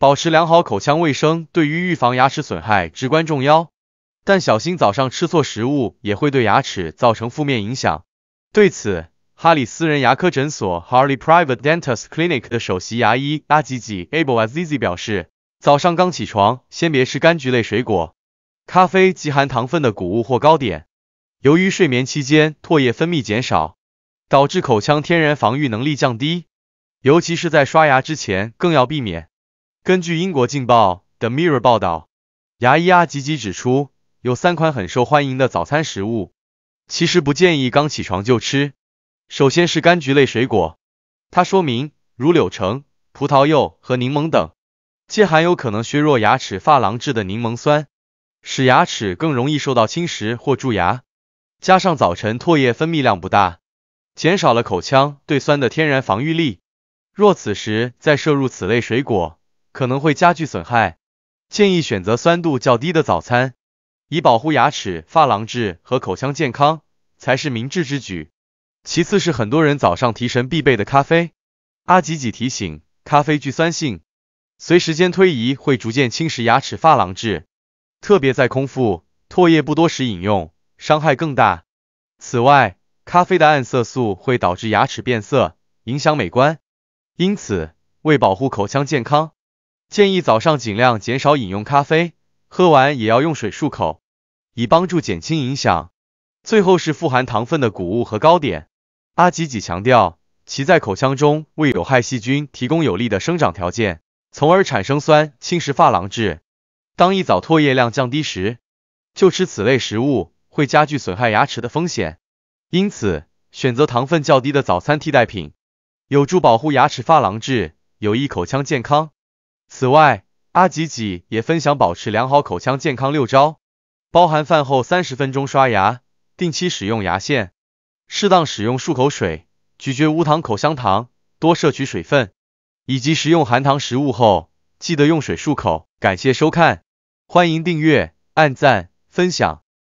保持良好口腔卫生对于预防牙齿损害至关重要，但小心早上吃错食物也会对牙齿造成负面影响。对此，哈里私人牙科诊所 （Harley Private Dentist Clinic） 的首席牙医阿吉吉 a b l Azizi） 表示，早上刚起床先别吃柑橘类水果、咖啡及含糖分的谷物或糕点。由于睡眠期间唾液分泌减少，导致口腔天然防御能力降低，尤其是在刷牙之前更要避免。根据英国《镜报》的 Mirror 报道，牙医阿吉吉指出，有三款很受欢迎的早餐食物，其实不建议刚起床就吃。首先是柑橘类水果，它说明如柳橙、葡萄柚和柠檬等，皆含有可能削弱牙齿珐琅质的柠檬酸，使牙齿更容易受到侵蚀或蛀牙。加上早晨唾液分泌量不大，减少了口腔对酸的天然防御力，若此时再摄入此类水果，可能会加剧损害，建议选择酸度较低的早餐，以保护牙齿、珐琅质和口腔健康才是明智之举。其次是很多人早上提神必备的咖啡，阿吉吉提醒，咖啡具酸性，随时间推移会逐渐侵蚀牙齿珐琅质，特别在空腹、唾液不多时饮用，伤害更大。此外，咖啡的暗色素会导致牙齿变色，影响美观。因此，为保护口腔健康，建议早上尽量减少饮用咖啡，喝完也要用水漱口，以帮助减轻影响。最后是富含糖分的谷物和糕点。阿吉吉强调，其在口腔中为有害细菌提供有利的生长条件，从而产生酸侵蚀珐琅质。当一早唾液量降低时，就吃此类食物会加剧损害牙齿的风险。因此，选择糖分较低的早餐替代品，有助保护牙齿珐琅质，有益口腔健康。此外，阿吉吉也分享保持良好口腔健康六招，包含饭后三十分钟刷牙、定期使用牙线、适当使用漱口水、咀嚼无糖口香糖、多摄取水分，以及食用含糖食物后记得用水漱口。感谢收看，欢迎订阅、按赞、分享。